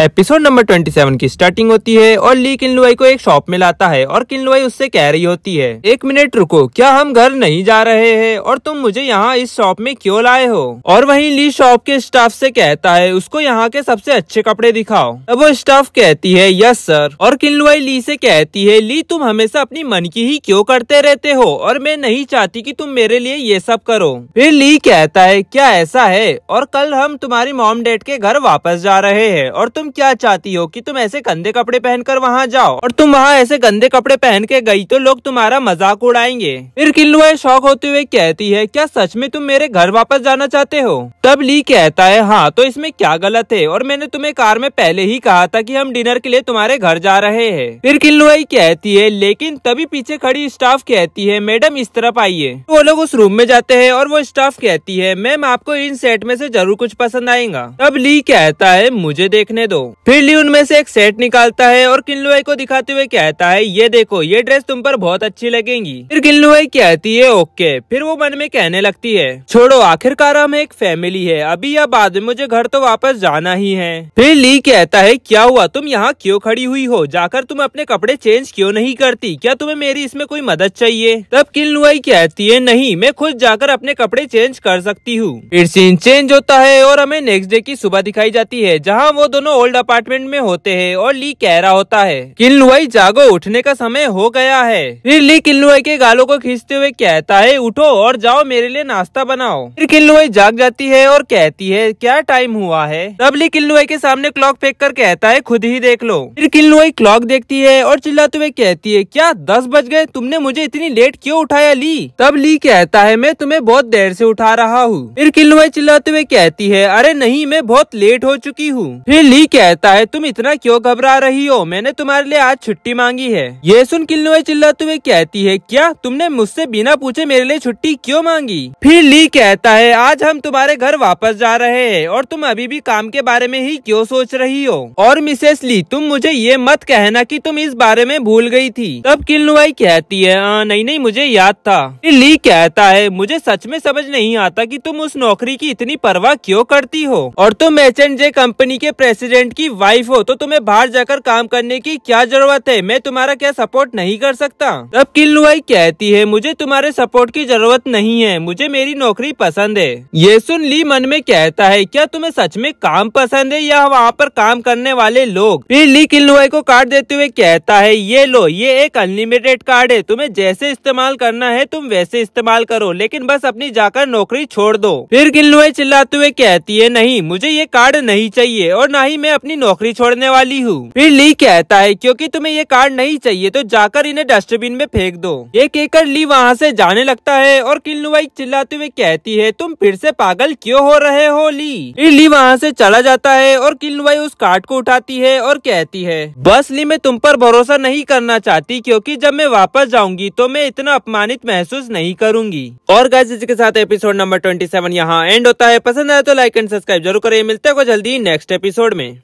episode number 27 की starting होती है और ली लुआई को एक शॉप में लाता है और लुआई उससे कह रही होती है एक मिनट रुको क्या हम घर नहीं जा रहे हैं और तुम मुझे यहाँ इस शॉप में क्यों लाए हो और वहीं ली शॉप के स्टाफ से कहता है उसको यहाँ के सबसे अच्छे कपड़े दिखाओ तब वो स्टाफ कहती है यस सर और लुआई ली से कहती है ली तुम हमेशा अपनी मन की ही क्यों करते रहते हो और मैं नहीं चाहती की तुम मेरे लिए ये सब करो फिर ली कहता है क्या ऐसा है और कल हम तुम्हारी मॉम डैड के घर वापस जा रहे है और तुम तुम क्या चाहती हो कि तुम ऐसे गंदे कपड़े पहनकर वहाँ जाओ और तुम वहाँ ऐसे गंदे कपड़े पहन के गई तो लोग तुम्हारा मजाक उड़ाएंगे फिर किल्लुआ शौक होते हुए कहती है क्या सच में तुम मेरे घर वापस जाना चाहते हो तब ली कहता है हाँ तो इसमें क्या गलत है और मैंने तुम्हें कार में पहले ही कहा था की हम डिनर के लिए तुम्हारे घर जा रहे हैं फिर किल्लुआई कहती है लेकिन तभी पीछे खड़ी स्टाफ कहती है मैडम इस तरफ आइए वो लोग उस रूम में जाते हैं और वो स्टाफ कहती है मैम आपको इन सेट में से जरूर कुछ पसंद आएगा तब ली कहता है मुझे देखने दो दो फिर ली उनमें से एक सेट निकालता है और किन्लुआई को दिखाते हुए कहता है ये देखो ये ड्रेस तुम पर बहुत अच्छी लगेंगी फिर किन्लुआई कहती है ओके फिर वो मन में कहने लगती है छोड़ो आखिरकार हम एक फैमिली है अभी या बाद में मुझे घर तो वापस जाना ही है फिर ली कहता है क्या हुआ तुम यहाँ क्यों खड़ी हुई हो जाकर तुम अपने कपड़े चेंज क्यों नहीं करती क्या तुम्हें मेरी इसमें कोई मदद चाहिए तब लुआई कहती है नहीं मैं खुद जाकर अपने कपड़े चेंज कर सकती हूँ फिर सीन चेंज होता है और हमें नेक्स्ट डे की सुबह दिखाई जाती है जहाँ वो दोनों ओल्ड अपार्टमेंट में होते हैं और ली कह रहा होता है किन्लुआई जागो उठने का समय हो गया है फिर ली किन्लुआई के गालों को खींचते हुए कहता है उठो और जाओ मेरे लिए नाश्ता बनाओ फिर किन्लुआई जाग जाती है और कहती है क्या टाइम हुआ है तब ली किन्लुआई के सामने क्लॉक फेंक कर कहता है खुद ही देख लो फिर किन्लुआई क्लॉक देखती है और चिल्लाते हुए कहती है क्या दस बज गए तुमने मुझे इतनी लेट क्यों उठाया ली तब ली कहता है मैं तुम्हें बहुत देर से उठा रहा हूँ फिर किन्लुआई चिल्लाते हुए कहती है अरे नहीं मैं बहुत लेट हो चुकी हूँ फिर ली कहता है तुम इतना क्यों घबरा रही हो मैंने तुम्हारे लिए आज छुट्टी मांगी है ये सुन किल्लुए चिल्ला तुम्हें कहती है क्या तुमने मुझसे बिना पूछे मेरे लिए छुट्टी क्यों मांगी फिर ली कहता है आज हम तुम्हारे घर वापस जा रहे हैं और तुम अभी भी काम के बारे में ही क्यों सोच रही हो और मिसेस ली तुम मुझे ये मत कहना की तुम इस बारे में भूल गयी थी तब किल्लुआई कहती है हाँ, नहीं नहीं मुझे याद था ली कहता है मुझे सच में समझ नहीं आता कि तुम उस नौकरी की इतनी परवाह क्यों करती हो और तुम एच जे कंपनी के प्रेसिडेंट प्रेसिडेंट की वाइफ हो तो तुम्हें बाहर जाकर काम करने की क्या जरूरत है मैं तुम्हारा क्या सपोर्ट नहीं कर सकता तब किल्लुआई कहती है मुझे तुम्हारे सपोर्ट की जरूरत नहीं है मुझे मेरी नौकरी पसंद है ये सुन ली मन में कहता है क्या तुम्हें सच में काम पसंद है या वहाँ पर काम करने वाले लोग फिर ली किल्लुआई को कार्ड देते हुए कहता है ये लो ये एक अनलिमिटेड कार्ड है तुम्हें जैसे इस्तेमाल करना है तुम वैसे इस्तेमाल करो लेकिन बस अपनी जाकर नौकरी छोड़ दो फिर किल्लुआई चिल्लाते हुए कहती है नहीं मुझे ये कार्ड नहीं चाहिए और न ही मैं अपनी नौकरी छोड़ने वाली हूँ फिर ली कहता है क्योंकि तुम्हें ये कार्ड नहीं चाहिए तो जाकर इन्हें डस्टबिन में फेंक दो ये कहकर ली वहाँ से जाने लगता है और किल्लुवाई चिल्लाते हुए कहती है तुम फिर से पागल क्यों हो रहे हो ली फिर ली वहाँ से चला जाता है और किल्लुवाई उस कार्ड को उठाती है और कहती है बस ली मैं तुम पर भरोसा नहीं करना चाहती क्योंकि जब मैं वापस जाऊंगी तो मैं इतना अपमानित महसूस नहीं करूंगी और गाइस के साथ एपिसोड नंबर ट्वेंटी सेवन यहाँ एंड होता है पसंद आया तो लाइक एंड सब्सक्राइब जरूर करें मिलते हैं जल्दी नेक्स्ट एपिसोड में